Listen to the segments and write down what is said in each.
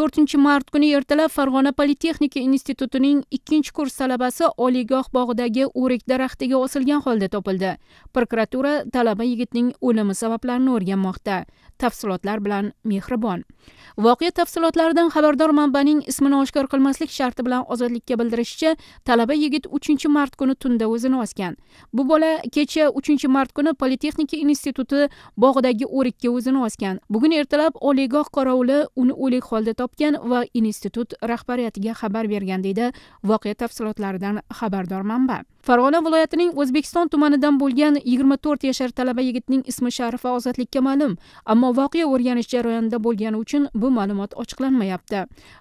to'rtinchi mart kuni ertalab farg'ona politexnika institutining ikkinchi kurs talabasi oliygoh bog'idagi o'rik daraxtiga osilgan holda topildi prokuratura talaba yigitning o'limi sabablarini o'rganmoqda tafsilotlar bilan mehribon voqea tafsilotlaridan xabardor manbaning ismini oshkor qilmaslik sharti bilan ozodlikka bildirishicha talaba yigit uchinchi mart kuni tunda o'zini osgan bu bola kecha uchinchi mart kuni politexnika instituti bog'idagi o'rikka o'zini osgan bugun ertalab oliygoh qorovuli uni o'lik holda topdi topgan va institut rahbariyatiga xabar bergan deydi voqea tafsilotlaridan xabardor manba farg'ona viloyatining o'zbekiston tumanidan bo'lgan yigirma to'rt yashar talaba yigitning ismi sharifi ozodlikka ma'lum ammo voqea o'rganish jarayonida bo'lgani uchun bu ma'lumot ochiqlanmayapti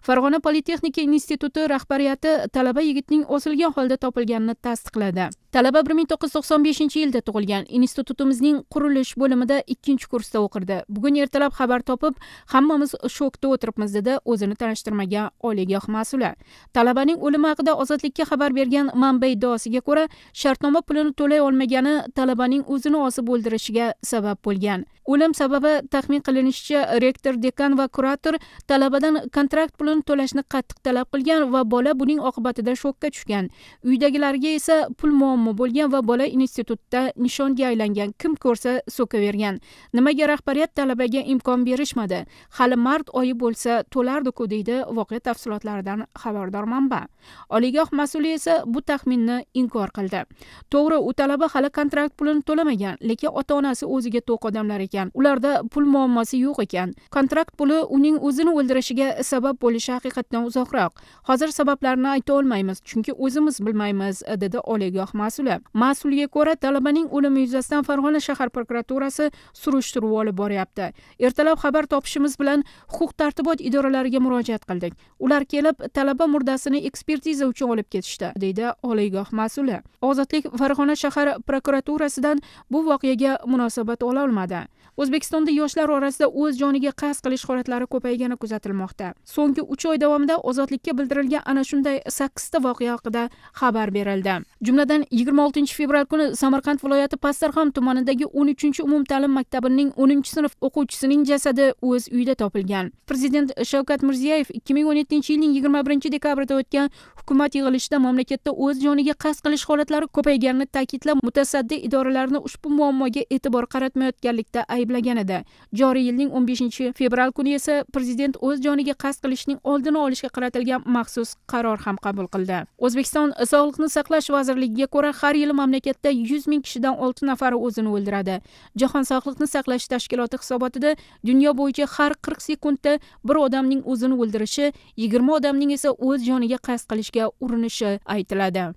farg'ona politexnika instituti rahbariyati talaba yigitning osilgan holda topilganini tasdiqladi talaba bir ming to'qqiz yuz to'qson beshinchi yilda tug'ilgan institutimizning qurilish bo'limida ikkinchi kursda o'qirdi bugun ertalab xabar topib hammamiz shokda o'tiribmiz dedi o'zini tanishtirmagan oliygoh mas'uli talabaning o'limi haqida ozodlikka xabar bergan manba iddaosiga ko'ra shartnoma pulini to'lay olmagani talabaning o'zini osib o'ldirishiga sabab bo'lgan o'lim sababi taxmin qilinishicha rektor dekan va kurator talabadan kontrakt pulini to'lashni qattiq talab qilgan va bola buning oqibatida shokka tushgan uydagilarga esa pul muammo bo'lgan va bola institutda nishonga aylangan kim ko'rsa so'kavergan nimaga rahbariyat talabaga imkon berishmadi hali mart oyi bo'lsa to'lardiku deydi voqea tafsilotlaridan xabardor manba oliygoh mas'uli esa bu taxminni inkor qildi to'g'ri u talaba hali kontrakt pulini to'lamagan lekin ota onasi o'ziga to'q odamlar ekan ularda pul muammosi yo'q ekan kontrakt puli uning o'zini o'ldirishiga sabab bo'lishi haqiqatdan uzoqroq hozir sabablarni ayta olmaymiz chunki o'zimiz bilmaymiz dedi oliygoh mas'uli mas'ulga ko'ra talabaning o'limi yuzasidan farg'ona shahar prokuraturasi surishtiruv olib boryapti ertalab xabar topishimiz bilan huquq tartibot idoralari idoralariga murojaat qildik ular kelib talaba murdasini ekspertiza uchun olib ketishdi deydi oliygoh mas'uli ozodlik farg'ona shahar prokuraturasidan bu voqeaga munosabat ola olmadi o'zbekistonda yoshlar orasida o'z joniga qasd qilish holatlari ko'paygani kuzatilmoqda so'nggi uch oy davomida ozodlikka bildirilgan ana shunday sakkizta voqea haqida xabar berildi jumladan yigirma oltinchi fevral kuni samarqand viloyati pastdarg'am tumanidagi o'n uchinchi umumta'lim maktabining o'ninchi sinf o'quvchisining jasadi o'z uyida topilgan prezident sh shavkat mirziyoyev ikki ming o'n yettinchi yilning yigirma birinchi dekabrida o'tgan hukumat yig'ilishida mamlakatda o'z joniga qasd qilish holatlari ko'payganini ta'kidlab mutasaddi idoralarni ushbu muammoga e'tibor qaratmayotganlikda ayblagan edi joriy yilning o'n beshinchi fevral kuni esa prezident o'z joniga qasd qilishning oldini olishga qaratilgan maxsus qaror ham qabul qildi o'zbekiston sog'liqni saqlash vazirligiga ko'ra har yili mamlakatda yuz ming kishidan olti nafari o'zini o'ldiradi jahon sog'liqni saqlash tashkiloti hisobotida dunyo bo'yicha har qirq sekundda bir odam odamning o'zini o'ldirishi yigirma odamning esa o'z joniga qasd qilishga urinishi aytiladi